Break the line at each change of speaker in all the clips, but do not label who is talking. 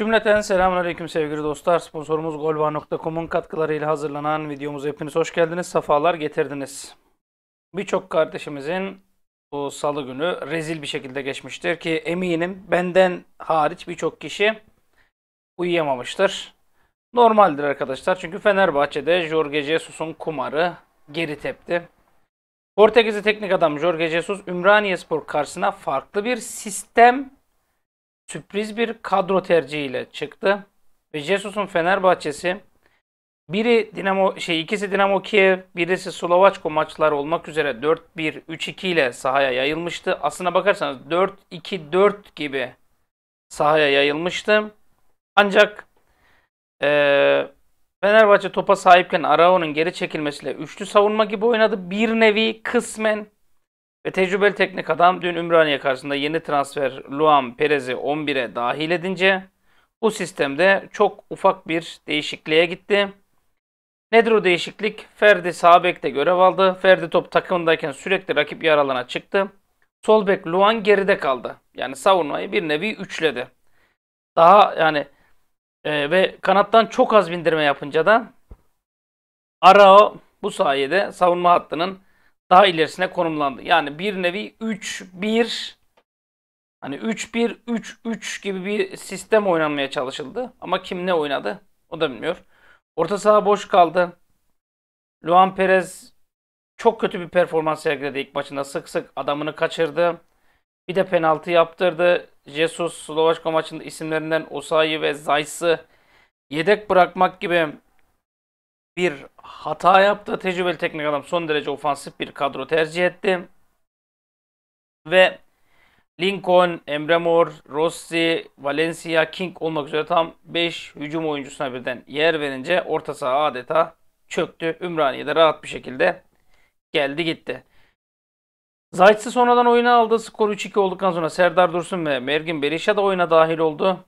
Cümleten selamünaleyküm sevgili dostlar. Sponsorumuz golva.com'un katkılarıyla hazırlanan videomuza hepiniz hoş geldiniz. Safalar getirdiniz. Birçok kardeşimizin bu salı günü rezil bir şekilde geçmiştir ki eminim benden hariç birçok kişi uyuyamamıştır. Normaldir arkadaşlar çünkü Fenerbahçe'de Jorge Jesus'un kumarı geri tepti. Portekizli teknik adam Jorge Jesus Spor karşısına farklı bir sistem sürpriz bir kadro tercihiyle çıktı. Ve Jesus'un Fenerbahçe'si biri Dinamo şey ikisi Dinamo Kiev, birisi Slovaçko maçları olmak üzere 4-1 3-2 ile sahaya yayılmıştı. Aslına bakarsanız 4-2-4 gibi sahaya yayılmıştı. Ancak e, Fenerbahçe topa sahipken Arao'nun geri çekilmesiyle üçlü savunma gibi oynadı. Bir nevi kısmen ve tecrübeli teknik adam dün Ümraniye karşısında yeni transfer Luan Perez'i 11'e dahil edince bu sistemde çok ufak bir değişikliğe gitti. Nedir o değişiklik? Ferdi sağ bekte görev aldı. Ferdi top takımındayken sürekli rakip yer çıktı. Sol bek Luan geride kaldı. Yani savunmayı bir nevi üçledi. Daha yani e, ve kanattan çok az bindirme yapınca da Arao bu sayede savunma hattının daha ilerisine konumlandı. Yani bir nevi 3-1 hani 3-1-3-3 gibi bir sistem oynanmaya çalışıldı. Ama kim ne oynadı o da bilmiyor. Orta saha boş kaldı. Luan Perez çok kötü bir performans sergiledi ilk maçında. Sık sık adamını kaçırdı. Bir de penaltı yaptırdı. Jesus Slovaçka maçında isimlerinden Osayi ve Zayt'sı yedek bırakmak gibi bir hata yaptı. Tecrübeli teknik adam son derece ofansif bir kadro tercih etti. Ve Lincoln, Emre Mor, Rossi, Valencia, King olmak üzere tam 5 hücum oyuncusuna birden yer verince orta saha adeta çöktü. Ümraniye de rahat bir şekilde geldi gitti. Zayt'sı sonradan oyuna aldı. Skor 3-2 olduktan sonra Serdar Dursun ve Mergin Berisha da oyuna dahil oldu.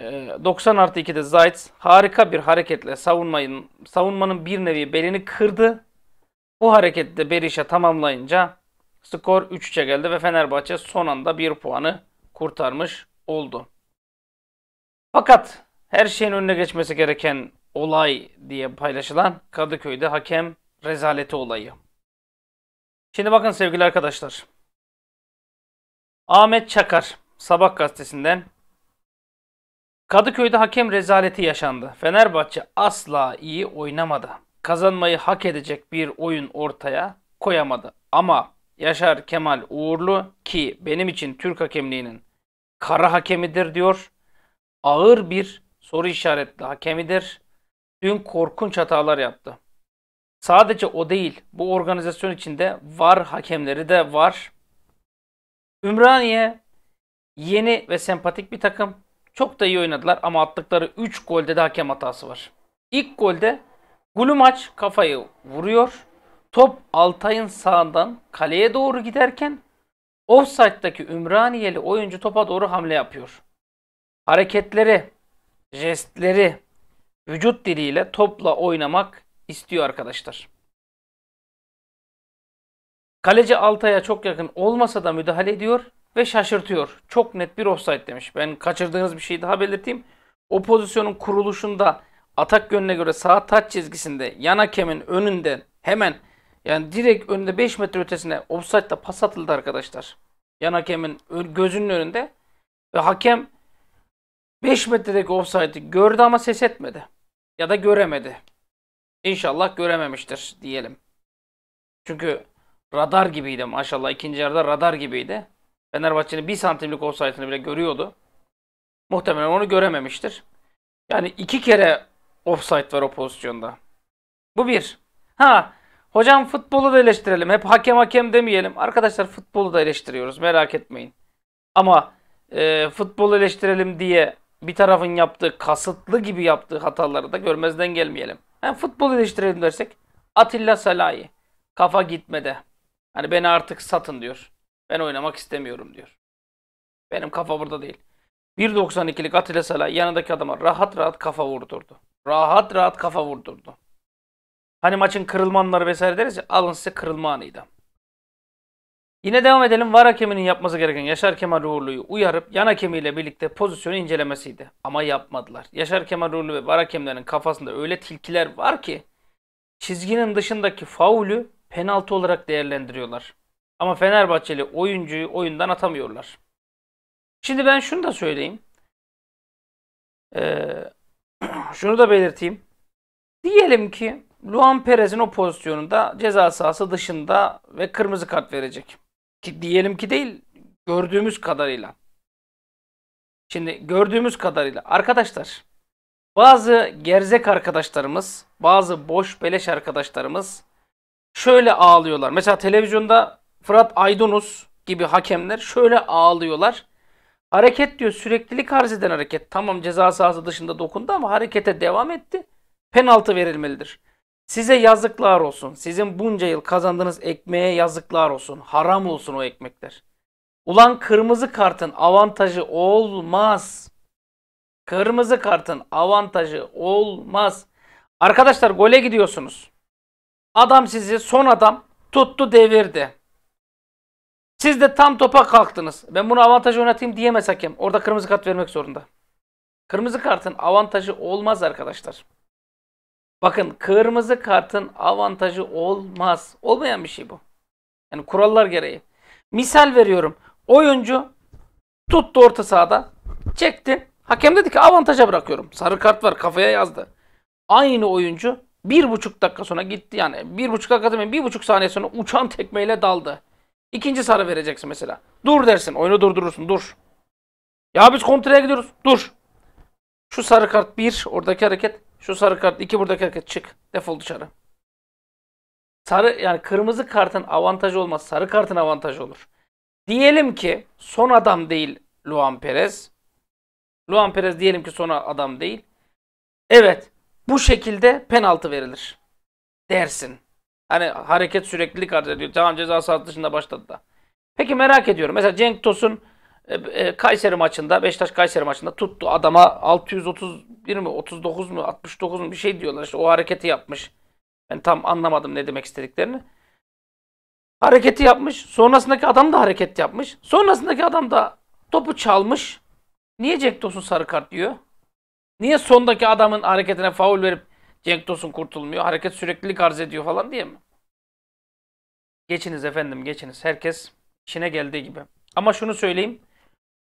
90 ee, artı 2'de Zayt harika bir hareketle savunmayın, savunmanın bir nevi belini kırdı. O harekette Berisha tamamlayınca skor 3-3'e geldi ve Fenerbahçe son anda bir puanı kurtarmış oldu. Fakat her şeyin önüne geçmesi gereken olay diye paylaşılan Kadıköy'de hakem rezaleti olayı. Şimdi bakın sevgili arkadaşlar. Ahmet Çakar Sabah gazetesinden Kadıköy'de hakem rezaleti yaşandı. Fenerbahçe asla iyi oynamadı. Kazanmayı hak edecek bir oyun ortaya koyamadı. Ama Yaşar Kemal Uğurlu ki benim için Türk hakemliğinin kara hakemidir diyor. Ağır bir soru işaretli hakemidir. Dün korkunç hatalar yaptı. Sadece o değil, bu organizasyon içinde var hakemleri de var. Ümraniye yeni ve sempatik bir takım. Çok da iyi oynadılar ama attıkları 3 golde de hakem hatası var. İlk golde Gulumaç kafayı vuruyor. Top Altay'ın sağından kaleye doğru giderken offside'daki Ümraniyeli oyuncu topa doğru hamle yapıyor. Hareketleri, jestleri, vücut diliyle topla oynamak istiyor arkadaşlar. Kaleci Altay'a çok yakın olmasa da müdahale ediyor ve şaşırtıyor. Çok net bir offside demiş. Ben kaçırdığınız bir şeyi daha belirteyim. O pozisyonun kuruluşunda atak yönüne göre sağ taç çizgisinde yan hakemin önünde hemen yani direkt önünde 5 metre ötesine offside'da pas atıldı arkadaşlar. Yan hakemin gözünün önünde ve hakem 5 metredeki offside'ı gördü ama ses etmedi. Ya da göremedi. İnşallah görememiştir diyelim. Çünkü radar gibiydi maşallah. ikinci yarıda radar gibiydi. Fenerbahçe'nin bir santimlik offside'ını bile görüyordu. Muhtemelen onu görememiştir. Yani iki kere offside var o pozisyonda. Bu bir. Ha hocam futbolu da eleştirelim. Hep hakem hakem demeyelim. Arkadaşlar futbolu da eleştiriyoruz merak etmeyin. Ama e, futbol eleştirelim diye bir tarafın yaptığı kasıtlı gibi yaptığı hataları da görmezden gelmeyelim. Yani futbol eleştirelim dersek Atilla Salahi kafa gitmede. Hani beni artık satın diyor. Ben oynamak istemiyorum diyor. Benim kafa burada değil. 1.92'lik Atilla Salay yanındaki adama rahat rahat kafa vurdurdu. Rahat rahat kafa vurdurdu. Hani maçın kırılma anları vesaire deriz ya alın size kırılma anıydı. Yine devam edelim. Var hakeminin yapması gereken Yaşar Kemal Uğurlu'yu uyarıp yan hakemiyle birlikte pozisyonu incelemesiydi. Ama yapmadılar. Yaşar Kemal Uğurlu ve var hakemlerin kafasında öyle tilkiler var ki çizginin dışındaki faulü penaltı olarak değerlendiriyorlar. Ama Fenerbahçeli oyuncuyu oyundan atamıyorlar. Şimdi ben şunu da söyleyeyim. Ee, şunu da belirteyim. Diyelim ki Luan Perez'in o pozisyonunda ceza sahası dışında ve kırmızı kart verecek. Ki diyelim ki değil, gördüğümüz kadarıyla. Şimdi gördüğümüz kadarıyla arkadaşlar bazı gerzek arkadaşlarımız, bazı boş beleş arkadaşlarımız şöyle ağlıyorlar. Mesela televizyonda Fırat Aydınus gibi hakemler şöyle ağlıyorlar. Hareket diyor süreklilik arz eden hareket. Tamam ceza sahası dışında dokundu ama harekete devam etti. Penaltı verilmelidir. Size yazıklar olsun. Sizin bunca yıl kazandığınız ekmeğe yazıklar olsun. Haram olsun o ekmekler. Ulan kırmızı kartın avantajı olmaz. Kırmızı kartın avantajı olmaz. Arkadaşlar gole gidiyorsunuz. Adam sizi son adam tuttu devirdi. Siz de tam topa kalktınız. Ben bunu avantaj oynatayım diyemez hakem. Orada kırmızı kart vermek zorunda. Kırmızı kartın avantajı olmaz arkadaşlar. Bakın kırmızı kartın avantajı olmaz. Olmayan bir şey bu. Yani kurallar gereği. Misal veriyorum. Oyuncu tuttu orta sahada. Çekti. Hakem dedi ki avantaja bırakıyorum. Sarı kart var kafaya yazdı. Aynı oyuncu bir buçuk dakika sonra gitti yani. Bir buçuk dakika demeyin bir buçuk saniye sonra uçan tekmeyle daldı. İkinci sarı vereceksin mesela. Dur dersin. Oyunu durdurursun. Dur. Ya biz kontraya gidiyoruz. Dur. Şu sarı kart 1 oradaki hareket. Şu sarı kart 2 buradaki hareket. Çık. Defol dışarı. Sarı yani kırmızı kartın avantajı olmaz. Sarı kartın avantajı olur. Diyelim ki son adam değil Luan Perez. Luan Perez diyelim ki son adam değil. Evet. Bu şekilde penaltı verilir. Dersin. Hani hareket süreklilik arz ediyor. Tamam ceza sahası dışında başladı da. Peki merak ediyorum. Mesela Cenk Tosun e, e, Kayseri maçında, Beşiktaş Kayseri maçında tuttu. Adama 631 mi, 39 mu, 69 mu bir şey diyorlar. İşte o hareketi yapmış. Ben tam anlamadım ne demek istediklerini. Hareketi yapmış. Sonrasındaki adam da hareket yapmış. Sonrasındaki adam da topu çalmış. Niye Cenk Tosun sarı kart diyor? Niye sondaki adamın hareketine faul verip Cenk Tosun kurtulmuyor. Hareket sürekli arz ediyor falan diye mi? Geçiniz efendim geçiniz. Herkes işine geldiği gibi. Ama şunu söyleyeyim.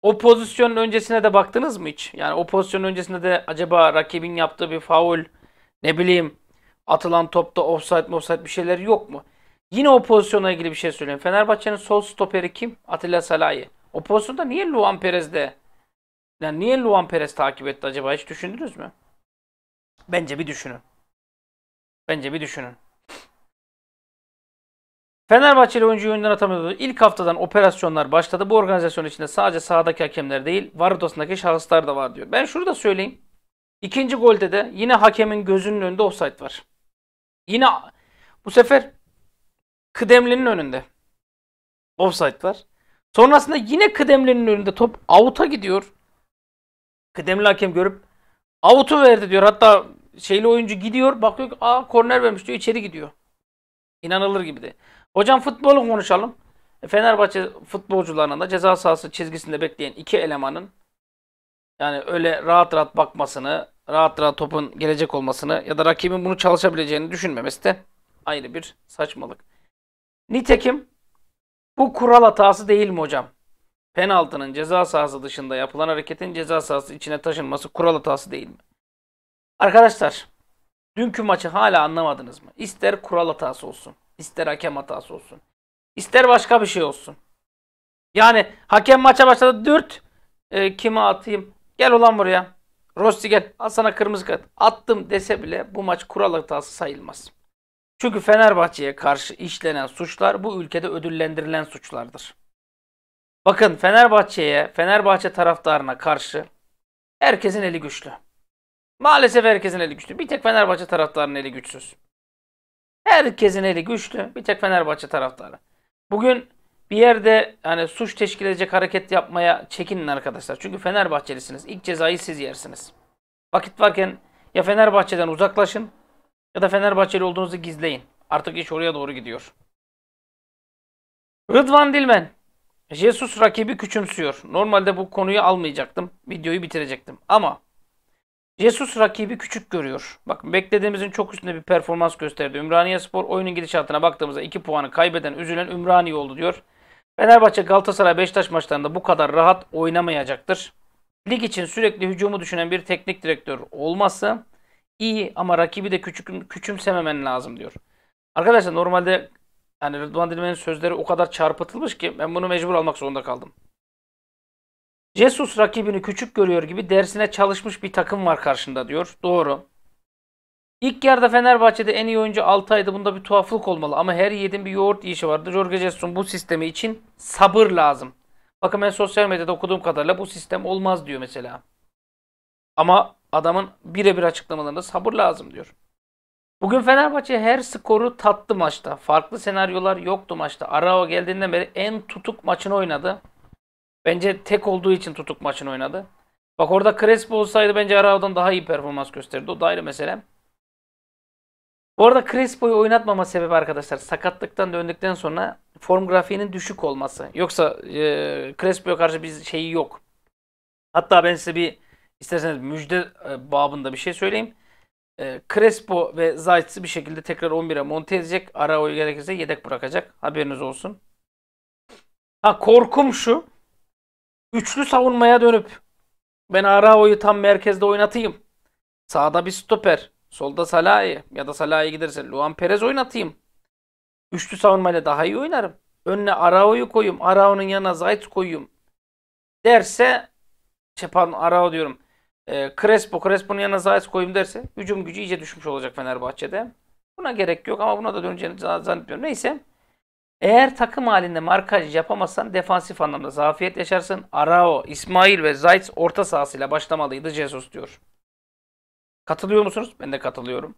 O pozisyonun öncesine de baktınız mı hiç? Yani o pozisyonun öncesinde de acaba rakibin yaptığı bir faul, ne bileyim atılan topta offside offside bir şeyler yok mu? Yine o pozisyonla ilgili bir şey söyleyeyim. Fenerbahçe'nin sol stoperi kim? Atilla Salahi. O pozisyonda niye Luan Perez de yani niye Luan Perez takip etti acaba hiç düşündünüz mü? Bence bir düşünün. Bence bir düşünün. Fenerbahçeli oyuncu oyundan atamıyordu. İlk haftadan operasyonlar başladı. Bu organizasyon içinde sadece sahadaki hakemler değil, var odasındaki şahıslar da var diyor. Ben şunu da söyleyeyim. İkinci golde de yine hakemin gözünün önünde offside var. Yine bu sefer kıdemlinin önünde offside var. Sonrasında yine kıdemlinin önünde top out'a gidiyor. Kıdemli hakem görüp Avutu verdi diyor. Hatta şeyli oyuncu gidiyor. Bakıyor ki aa korner vermiş diyor. İçeri gidiyor. İnanılır gibi de. Hocam futbolu konuşalım. E, Fenerbahçe futbolcularının da ceza sahası çizgisinde bekleyen iki elemanın yani öyle rahat rahat bakmasını, rahat rahat topun gelecek olmasını ya da rakibin bunu çalışabileceğini düşünmemesi de ayrı bir saçmalık. Nitekim bu kural hatası değil mi hocam? penaltının ceza sahası dışında yapılan hareketin ceza sahası içine taşınması kural hatası değil mi? Arkadaşlar, dünkü maçı hala anlamadınız mı? İster kural hatası olsun, ister hakem hatası olsun, ister başka bir şey olsun. Yani hakem maça başladı dört e, kime atayım? Gel ulan buraya. Rossi gel, al sana kırmızı kart. Attım dese bile bu maç kural hatası sayılmaz. Çünkü Fenerbahçe'ye karşı işlenen suçlar bu ülkede ödüllendirilen suçlardır. Bakın Fenerbahçe'ye, Fenerbahçe taraftarına karşı herkesin eli güçlü. Maalesef herkesin eli güçlü. Bir tek Fenerbahçe taraftarının eli güçsüz. Herkesin eli güçlü. Bir tek Fenerbahçe taraftarı. Bugün bir yerde hani suç teşkil edecek hareket yapmaya çekinin arkadaşlar. Çünkü Fenerbahçelisiniz. İlk cezayı siz yersiniz. Vakit varken ya Fenerbahçe'den uzaklaşın ya da Fenerbahçeli olduğunuzu gizleyin. Artık iş oraya doğru gidiyor. Rıdvan Dilmen Jesus rakibi küçümsüyor. Normalde bu konuyu almayacaktım. Videoyu bitirecektim. Ama Jesus rakibi küçük görüyor. Bakın beklediğimizin çok üstünde bir performans gösterdi. Ümraniye Spor oyunun gidişatına baktığımızda 2 puanı kaybeden, üzülen Ümraniye oldu diyor. Fenerbahçe Galatasaray Beşiktaş maçlarında bu kadar rahat oynamayacaktır. Lig için sürekli hücumu düşünen bir teknik direktör olması iyi ama rakibi de küçük, küçümsememen lazım diyor. Arkadaşlar normalde yani Rıdvan Dilmen'in sözleri o kadar çarpıtılmış ki ben bunu mecbur almak zorunda kaldım. Jesus rakibini küçük görüyor gibi dersine çalışmış bir takım var karşında diyor. Doğru. İlk yarıda Fenerbahçe'de en iyi oyuncu Altay'dı. Bunda bir tuhaflık olmalı ama her yiğidin bir yoğurt yiyişi vardı. Jorge Jesus'un bu sistemi için sabır lazım. Bakın ben sosyal medyada okuduğum kadarıyla bu sistem olmaz diyor mesela. Ama adamın birebir açıklamalarında sabır lazım diyor. Bugün Fenerbahçe her skoru tattı maçta. Farklı senaryolar yoktu maçta. Arao geldiğinden beri en tutuk maçını oynadı. Bence tek olduğu için tutuk maçını oynadı. Bak orada Crespo olsaydı bence Arao'dan daha iyi performans gösterdi. O da ayrı mesele. Bu arada Crespo'yu oynatmama sebebi arkadaşlar sakatlıktan döndükten sonra form grafiğinin düşük olması. Yoksa e, Crespo'ya karşı bir şeyi yok. Hatta ben size bir isterseniz müjde e, babında bir şey söyleyeyim e, Crespo ve Zayt'sı bir şekilde tekrar 11'e monte edecek. Arao'yu gerekirse yedek bırakacak. Haberiniz olsun. Ha korkum şu. Üçlü savunmaya dönüp ben Arao'yu tam merkezde oynatayım. Sağda bir stoper. Solda Salah'ı ya da Salah'ı giderse Luan Perez oynatayım. Üçlü savunmayla daha iyi oynarım. Önüne Arao'yu koyayım. Arao'nun yanına Zayt koyayım. Derse şey pardon Arao diyorum e, Crespo, Crespo'nun yanına Zayt koyayım derse hücum gücü iyice düşmüş olacak Fenerbahçe'de. Buna gerek yok ama buna da döneceğini zannetmiyorum. Neyse. Eğer takım halinde markaj yapamazsan defansif anlamda zafiyet yaşarsın. Arao, İsmail ve Zayt orta sahasıyla başlamalıydı Jesus diyor. Katılıyor musunuz? Ben de katılıyorum.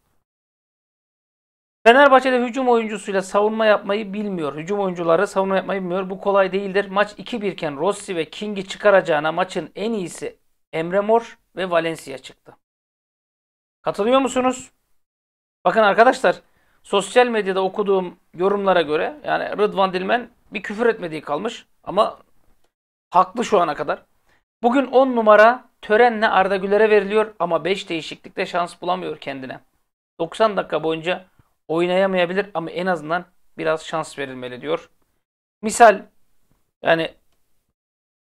Fenerbahçe'de hücum oyuncusuyla savunma yapmayı bilmiyor. Hücum oyuncuları savunma yapmayı bilmiyor. Bu kolay değildir. Maç 2-1 iken Rossi ve King'i çıkaracağına maçın en iyisi Emre Mor ve Valencia çıktı. Katılıyor musunuz? Bakın arkadaşlar sosyal medyada okuduğum yorumlara göre yani Rıdvan Dilmen bir küfür etmediği kalmış ama haklı şu ana kadar. Bugün 10 numara törenle Arda Güler'e veriliyor ama 5 değişiklikte şans bulamıyor kendine. 90 dakika boyunca oynayamayabilir ama en azından biraz şans verilmeli diyor. Misal yani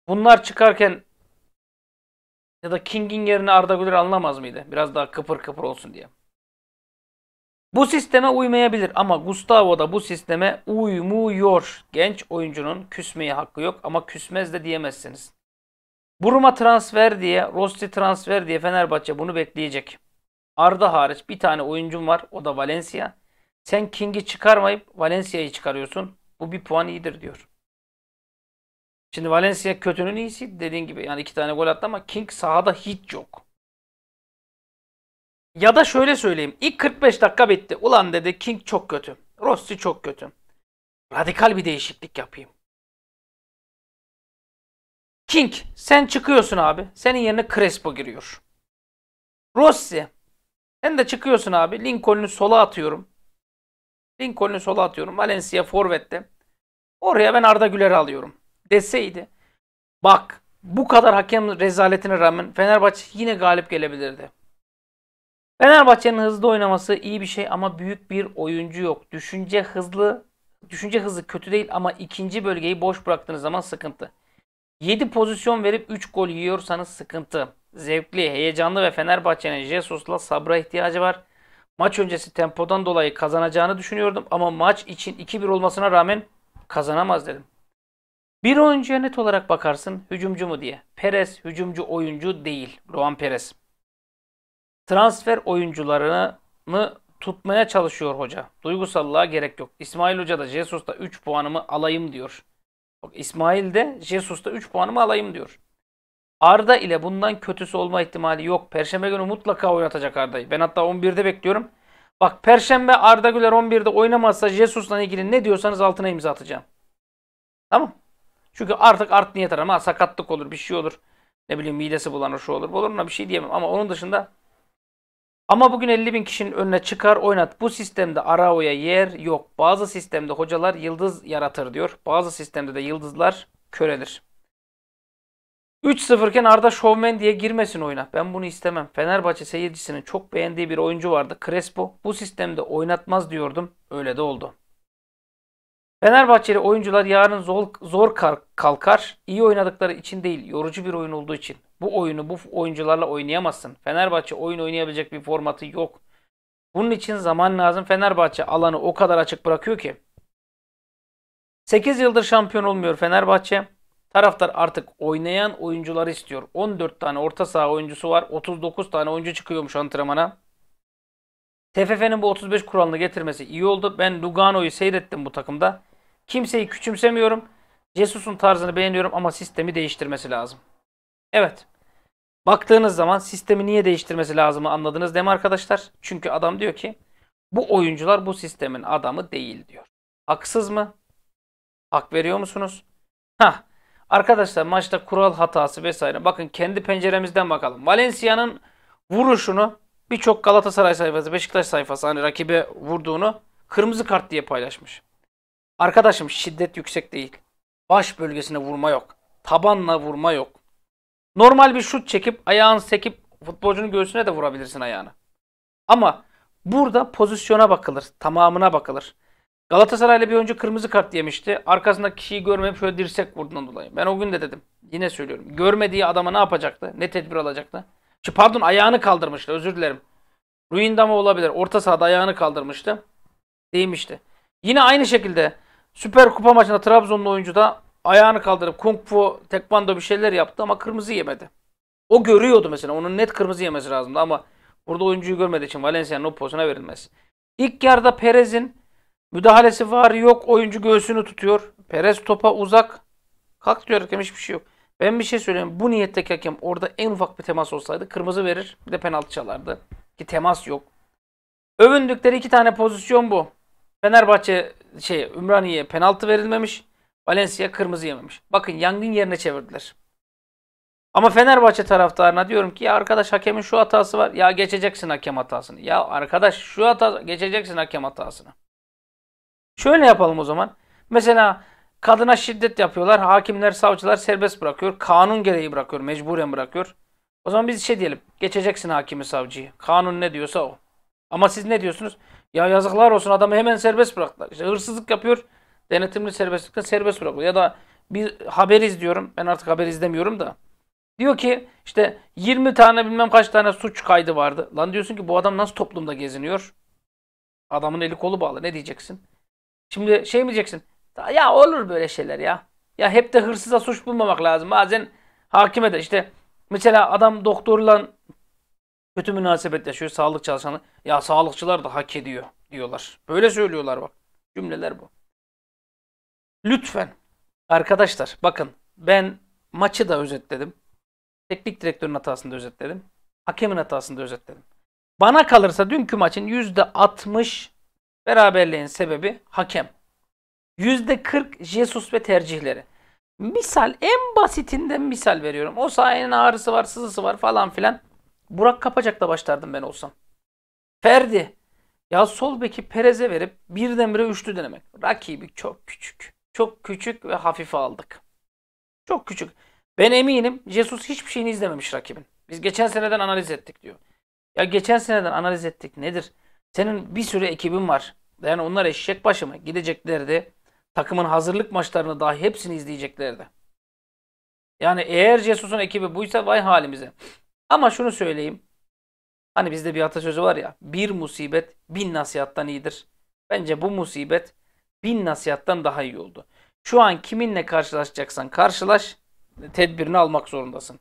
bunlar çıkarken ya da King'in yerine Arda Güler alınamaz mıydı? Biraz daha kıpır kıpır olsun diye. Bu sisteme uymayabilir ama Gustavo da bu sisteme uymuyor. Genç oyuncunun küsmeye hakkı yok ama küsmez de diyemezsiniz. Buruma transfer diye, Rosti transfer diye Fenerbahçe bunu bekleyecek. Arda hariç bir tane oyuncum var o da Valencia. Sen King'i çıkarmayıp Valencia'yı çıkarıyorsun. Bu bir puan iyidir diyor. Şimdi Valencia kötünün iyisi dediğin gibi yani iki tane gol attı ama King sahada hiç yok. Ya da şöyle söyleyeyim. İlk 45 dakika bitti. Ulan dedi King çok kötü. Rossi çok kötü. Radikal bir değişiklik yapayım. King sen çıkıyorsun abi. Senin yerine Crespo giriyor. Rossi sen de çıkıyorsun abi. Lincoln'u sola atıyorum. Lincoln'u sola atıyorum. Valencia forvette. Oraya ben Arda Güler'i alıyorum deseydi bak bu kadar hakem rezaletine rağmen Fenerbahçe yine galip gelebilirdi. Fenerbahçe'nin hızlı oynaması iyi bir şey ama büyük bir oyuncu yok. Düşünce hızlı, düşünce hızı kötü değil ama ikinci bölgeyi boş bıraktığınız zaman sıkıntı. 7 pozisyon verip 3 gol yiyorsanız sıkıntı. Zevkli, heyecanlı ve Fenerbahçe'nin Jesus'la sabra ihtiyacı var. Maç öncesi tempodan dolayı kazanacağını düşünüyordum ama maç için 2-1 olmasına rağmen kazanamaz dedim. Bir oyuncuya net olarak bakarsın hücumcu mu diye. Perez hücumcu oyuncu değil. Roman Perez. Transfer oyuncularını tutmaya çalışıyor hoca. Duygusallığa gerek yok. İsmail Hoca da Jesus'ta 3 puanımı alayım diyor. Bak İsmail de Jesus'ta 3 puanımı alayım diyor. Arda ile bundan kötüsü olma ihtimali yok. Perşembe günü mutlaka oynatacak Arda'yı. Ben hatta 11'de bekliyorum. Bak Perşembe Arda Güler 11'de oynamazsa Jesus'la ilgili ne diyorsanız altına imza atacağım. Tamam. Çünkü artık art niyet arama sakatlık olur bir şey olur. Ne bileyim midesi bulanır şu olur bu olur ona bir şey diyemem. Ama onun dışında ama bugün 50 bin kişinin önüne çıkar oynat. Bu sistemde Arao'ya yer yok. Bazı sistemde hocalar yıldız yaratır diyor. Bazı sistemde de yıldızlar körelir. 3-0 iken Arda Şovmen diye girmesin oyuna. Ben bunu istemem. Fenerbahçe seyircisinin çok beğendiği bir oyuncu vardı. Crespo. Bu sistemde oynatmaz diyordum. Öyle de oldu. Fenerbahçeli oyuncular yarın zor, zor kalkar. İyi oynadıkları için değil, yorucu bir oyun olduğu için. Bu oyunu bu oyuncularla oynayamazsın. Fenerbahçe oyun oynayabilecek bir formatı yok. Bunun için zaman lazım. Fenerbahçe alanı o kadar açık bırakıyor ki. 8 yıldır şampiyon olmuyor Fenerbahçe. Taraftar artık oynayan oyuncuları istiyor. 14 tane orta saha oyuncusu var. 39 tane oyuncu çıkıyormuş antrenmana. TFF'nin bu 35 kuralını getirmesi iyi oldu. Ben Lugano'yu seyrettim bu takımda. Kimseyi küçümsemiyorum. Jesus'un tarzını beğeniyorum ama sistemi değiştirmesi lazım. Evet. Baktığınız zaman sistemi niye değiştirmesi lazımı anladınız değil mi arkadaşlar? Çünkü adam diyor ki bu oyuncular bu sistemin adamı değil diyor. Haksız mı? Hak veriyor musunuz? Hah. Arkadaşlar maçta kural hatası vesaire. Bakın kendi penceremizden bakalım. Valencia'nın vuruşunu birçok Galatasaray sayfası, Beşiktaş sayfası hani rakibe vurduğunu kırmızı kart diye paylaşmış. Arkadaşım şiddet yüksek değil. Baş bölgesine vurma yok. Tabanla vurma yok. Normal bir şut çekip ayağını sekip futbolcunun göğsüne de vurabilirsin ayağını. Ama burada pozisyona bakılır. Tamamına bakılır. Galatasaray'la bir önce kırmızı kart yemişti. Arkasında kişiyi görmeyip şöyle dirsek vurduğundan dolayı. Ben o gün de dedim. Yine söylüyorum. Görmediği adama ne yapacaktı? Ne tedbir alacaktı? Şu pardon ayağını kaldırmıştı. Özür dilerim. Ruindama olabilir. Orta sahada ayağını kaldırmıştı. Değmişti. Yine aynı şekilde Süper Kupa maçında Trabzonlu oyuncu da ayağını kaldırıp kung fu, tekvando bir şeyler yaptı ama kırmızı yemedi. O görüyordu mesela. Onun net kırmızı yemesi lazımdı ama burada oyuncuyu görmediği için Valencia'nın o pozuna verilmez. İlk yarıda Perez'in müdahalesi var yok. Oyuncu göğsünü tutuyor. Perez topa uzak. Kalk diyor hakem hiçbir şey yok. Ben bir şey söyleyeyim. Bu niyetteki hakem orada en ufak bir temas olsaydı kırmızı verir. Bir de penaltı çalardı. Ki temas yok. Övündükleri iki tane pozisyon bu. Fenerbahçe şey Ümraniye penaltı verilmemiş. Valencia kırmızı yememiş. Bakın yangın yerine çevirdiler. Ama Fenerbahçe taraftarına diyorum ki ya arkadaş hakemin şu hatası var. Ya geçeceksin hakem hatasını. Ya arkadaş şu hata geçeceksin hakem hatasını. Şöyle yapalım o zaman. Mesela kadına şiddet yapıyorlar. Hakimler, savcılar serbest bırakıyor. Kanun gereği bırakıyor. Mecburen bırakıyor. O zaman biz şey diyelim. Geçeceksin hakimi, savcıyı. Kanun ne diyorsa o. Ama siz ne diyorsunuz? Ya yazıklar olsun adamı hemen serbest bıraktılar. İşte hırsızlık yapıyor. Denetimli serbestlikten serbest bırakıyor. Ya da bir haber izliyorum. Ben artık haber izlemiyorum da. Diyor ki işte 20 tane bilmem kaç tane suç kaydı vardı. Lan diyorsun ki bu adam nasıl toplumda geziniyor? Adamın eli kolu bağlı. Ne diyeceksin? Şimdi şey mi diyeceksin? Ya olur böyle şeyler ya. Ya hep de hırsıza suç bulmamak lazım. Bazen hakime de işte mesela adam doktorla kötü münasebet yaşıyor sağlık çalışanı. Ya sağlıkçılar da hak ediyor diyorlar. Böyle söylüyorlar bak. Cümleler bu. Lütfen arkadaşlar bakın ben maçı da özetledim. Teknik direktörün hatasını da özetledim. Hakemin hatasını da özetledim. Bana kalırsa dünkü maçın %60 beraberliğin sebebi hakem. %40 Jesus ve tercihleri. Misal en basitinden misal veriyorum. O sayenin ağrısı var, sızısı var falan filan. Burak Kapacak'la başlardım ben olsam. Ferdi. Ya sol beki Perez'e verip birdenbire üçlü denemek. Rakibi çok küçük. Çok küçük ve hafife aldık. Çok küçük. Ben eminim Jesus hiçbir şeyini izlememiş rakibin. Biz geçen seneden analiz ettik diyor. Ya geçen seneden analiz ettik nedir? Senin bir sürü ekibin var. Yani onlar eşek başı mı? Gideceklerdi. Takımın hazırlık maçlarını daha hepsini izleyeceklerdi. Yani eğer Jesus'un ekibi buysa vay halimize. Ama şunu söyleyeyim. Hani bizde bir atasözü var ya bir musibet bin nasihattan iyidir. Bence bu musibet bin nasihattan daha iyi oldu. Şu an kiminle karşılaşacaksan karşılaş tedbirini almak zorundasın.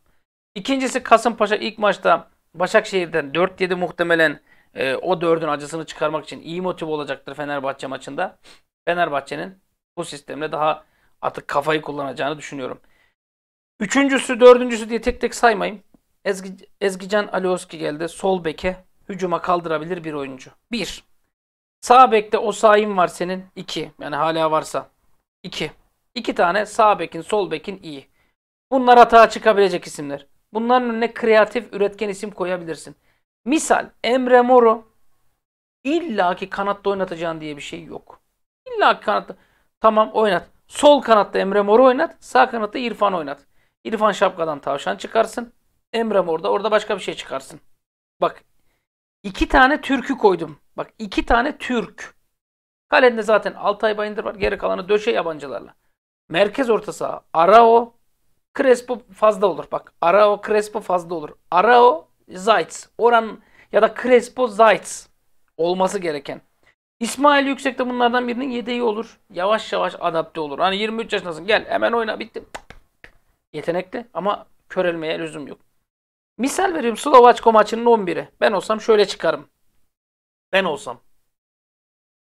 İkincisi Kasımpaşa ilk maçta Başakşehir'den 4-7 muhtemelen e, o dördün acısını çıkarmak için iyi motive olacaktır Fenerbahçe maçında. Fenerbahçe'nin bu sistemle daha artık kafayı kullanacağını düşünüyorum. Üçüncüsü, dördüncüsü diye tek tek saymayayım. Ezgi, Ezgican Alioski geldi. Sol beke hücuma kaldırabilir bir oyuncu. 1. Sağ bekte Osayin var senin. 2. Yani hala varsa. 2. 2 tane sağ bekin, sol bekin iyi. Bunlar hata çıkabilecek isimler. Bunların önüne kreatif, üretken isim koyabilirsin. Misal Emre Moro illaki kanatta oynatacaksın diye bir şey yok. İllaki kanatta. Tamam oynat. Sol kanatta Emre Moro oynat. Sağ kanatta İrfan oynat. İrfan şapkadan tavşan çıkarsın. Emrem orada. Orada başka bir şey çıkarsın. Bak. iki tane türkü koydum. Bak iki tane türk. Kalende zaten Altay Bayındır var. Geri kalanı döşe yabancılarla. Merkez orta saha. Arao. Crespo fazla olur. Bak Arao Crespo fazla olur. Arao Zaitz, Oran ya da Crespo Zaitz Olması gereken. İsmail Yüksek de bunlardan birinin yedeği olur. Yavaş yavaş adapte olur. Hani 23 yaşındasın gel hemen oyna bitti. Yetenekli ama körelmeye lüzum yok. Misal veriyorum Slovaçko maçının 11'i. Ben olsam şöyle çıkarım. Ben olsam.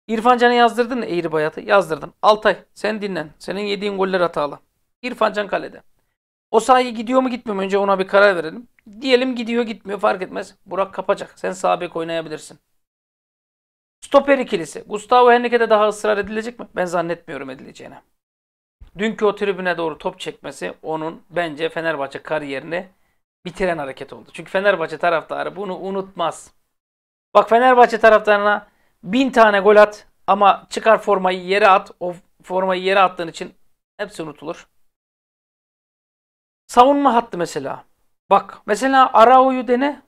İrfan Can'a yazdırdın mı eğri bayatı? Yazdırdın. Altay sen dinlen. Senin yediğin goller hatalı. İrfan Can kalede. O sahaya gidiyor mu gitmiyor mu? Önce ona bir karar verelim. Diyelim gidiyor gitmiyor fark etmez. Burak kapacak. Sen sağ bek oynayabilirsin. Stoper ikilisi. Gustavo Henrique'de daha ısrar edilecek mi? Ben zannetmiyorum edileceğine. Dünkü o tribüne doğru top çekmesi onun bence Fenerbahçe kariyerine bitiren hareket oldu. Çünkü Fenerbahçe taraftarı bunu unutmaz. Bak Fenerbahçe taraftarına bin tane gol at ama çıkar formayı yere at. O formayı yere attığın için hepsi unutulur. Savunma hattı mesela. Bak mesela Arao'yu dene.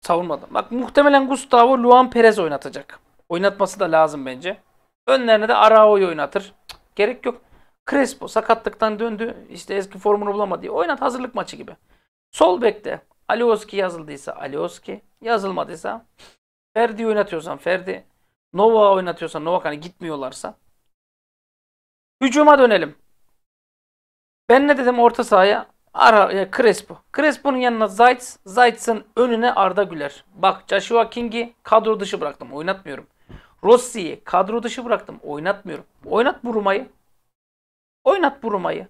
Savunmadım. Bak muhtemelen Gustavo Luan Perez oynatacak. Oynatması da lazım bence. Önlerine de Arao'yu oynatır. Cık, gerek yok. Crespo sakatlıktan döndü. İşte eski formunu bulamadı. Oynat hazırlık maçı gibi. Sol bekte Alioski yazıldıysa Alioski, yazılmadıysa Ferdi oynatıyorsan Ferdi, Nova oynatıyorsan Novak hani gitmiyorlarsa. Hücuma dönelim. Ben ne dedim orta sahaya? Ara, e, Crespo. Crespo'nun yanına Zayt, Zayt'sın önüne Arda Güler. Bak Joshua King'i kadro dışı bıraktım. Oynatmıyorum. Rossi'yi kadro dışı bıraktım. Oynatmıyorum. Oynat Buruma'yı. Oynat Buruma'yı.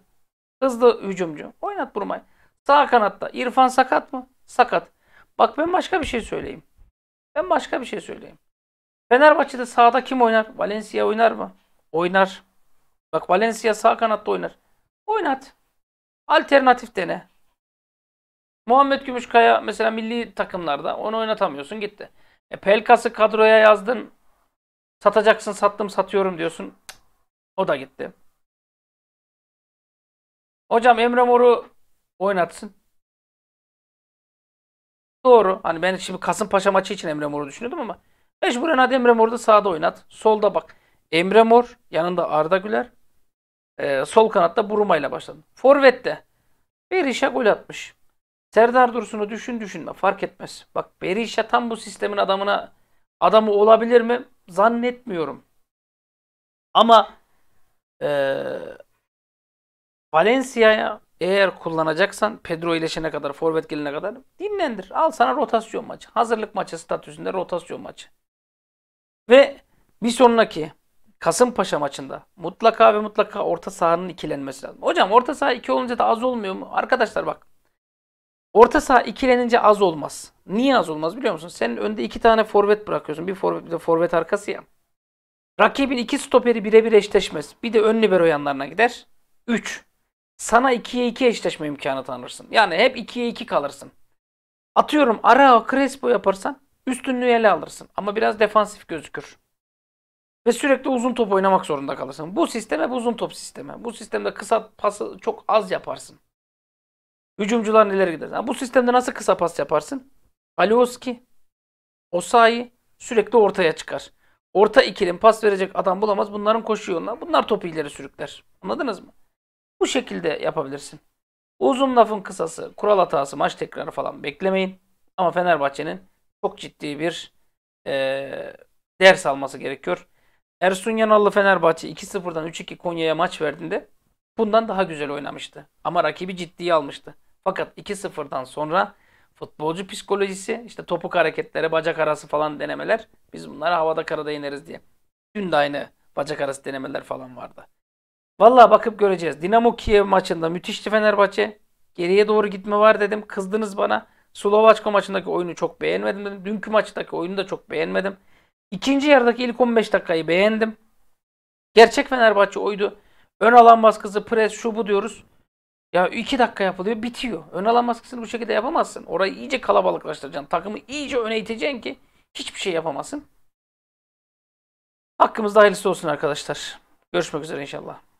Hızlı hücumcu. Oynat Buruma'yı. Sağ kanatta. İrfan sakat mı? Sakat. Bak ben başka bir şey söyleyeyim. Ben başka bir şey söyleyeyim. Fenerbahçe'de sağda kim oynar? Valencia oynar mı? Oynar. Bak Valencia sağ kanatta oynar. Oynat. Alternatif dene. Muhammed Gümüşkaya mesela milli takımlarda onu oynatamıyorsun gitti. E, Pelkas'ı kadroya yazdın. Satacaksın sattım satıyorum diyorsun. O da gitti. Hocam Emre Mor'u Oynatsın. Doğru. Hani ben şimdi Kasımpaşa maçı için Emre Mor'u düşünüyordum ama mecburen hadi Emre Mor'u da sağda oynat. Solda bak. Emre Mor yanında Arda Güler. Ee, sol kanatta Buruma ile başladın. Forvet'te Berisha gol atmış. Serdar Dursun'u düşün düşünme fark etmez. Bak Berisha tam bu sistemin adamına adamı olabilir mi? Zannetmiyorum. Ama e, Valencia'ya eğer kullanacaksan Pedro iyileşene kadar, forvet gelene kadar dinlendir. Al sana rotasyon maçı. Hazırlık maçı statüsünde rotasyon maçı. Ve bir sonraki Kasımpaşa maçında mutlaka ve mutlaka orta sahanın ikilenmesi lazım. Hocam orta saha iki olunca da az olmuyor mu? Arkadaşlar bak. Orta saha ikilenince az olmaz. Niye az olmaz biliyor musun? Senin önde iki tane forvet bırakıyorsun. Bir forvet, bir de forvet arkası ya. Rakibin iki stoperi birebir eşleşmez. Bir de ön libero yanlarına gider. 3 sana 2'ye 2 eşleşme imkanı tanırsın. Yani hep 2'ye 2 kalırsın. Atıyorum Arao Crespo yaparsan üstünlüğü ele alırsın. Ama biraz defansif gözükür. Ve sürekli uzun top oynamak zorunda kalırsın. Bu sisteme bu uzun top sisteme. Bu sistemde kısa pası çok az yaparsın. Hücumcular neler gider? Yani bu sistemde nasıl kısa pas yaparsın? Alioski, Osayi sürekli ortaya çıkar. Orta ikilin pas verecek adam bulamaz. Bunların koşu yoluna. Bunlar topu ileri sürükler. Anladınız mı? Bu şekilde yapabilirsin. Uzun lafın kısası, kural hatası, maç tekrarı falan beklemeyin. Ama Fenerbahçe'nin çok ciddi bir e, ders alması gerekiyor. Ersun Yanallı Fenerbahçe 2-0'dan 3-2 Konya'ya maç verdiğinde bundan daha güzel oynamıştı. Ama rakibi ciddiye almıştı. Fakat 2-0'dan sonra futbolcu psikolojisi, işte topuk hareketlere, bacak arası falan denemeler biz bunları havada karada ineriz diye. Dün de aynı bacak arası denemeler falan vardı. Vallahi bakıp göreceğiz. Dinamo Kiev maçında müthişti Fenerbahçe. Geriye doğru gitme var dedim. Kızdınız bana. Slovaçka maçındaki oyunu çok beğenmedim dedim. Dünkü maçtaki oyunu da çok beğenmedim. İkinci yarıdaki ilk 15 dakikayı beğendim. Gerçek Fenerbahçe oydu. Ön alan baskısı, pres, şu bu diyoruz. Ya 2 dakika yapılıyor bitiyor. Ön alan baskısını bu şekilde yapamazsın. Orayı iyice kalabalıklaştıracaksın. Takımı iyice öne iteceksin ki hiçbir şey yapamazsın. Hakkımızda hayırlısı olsun arkadaşlar. Görüşmek üzere inşallah.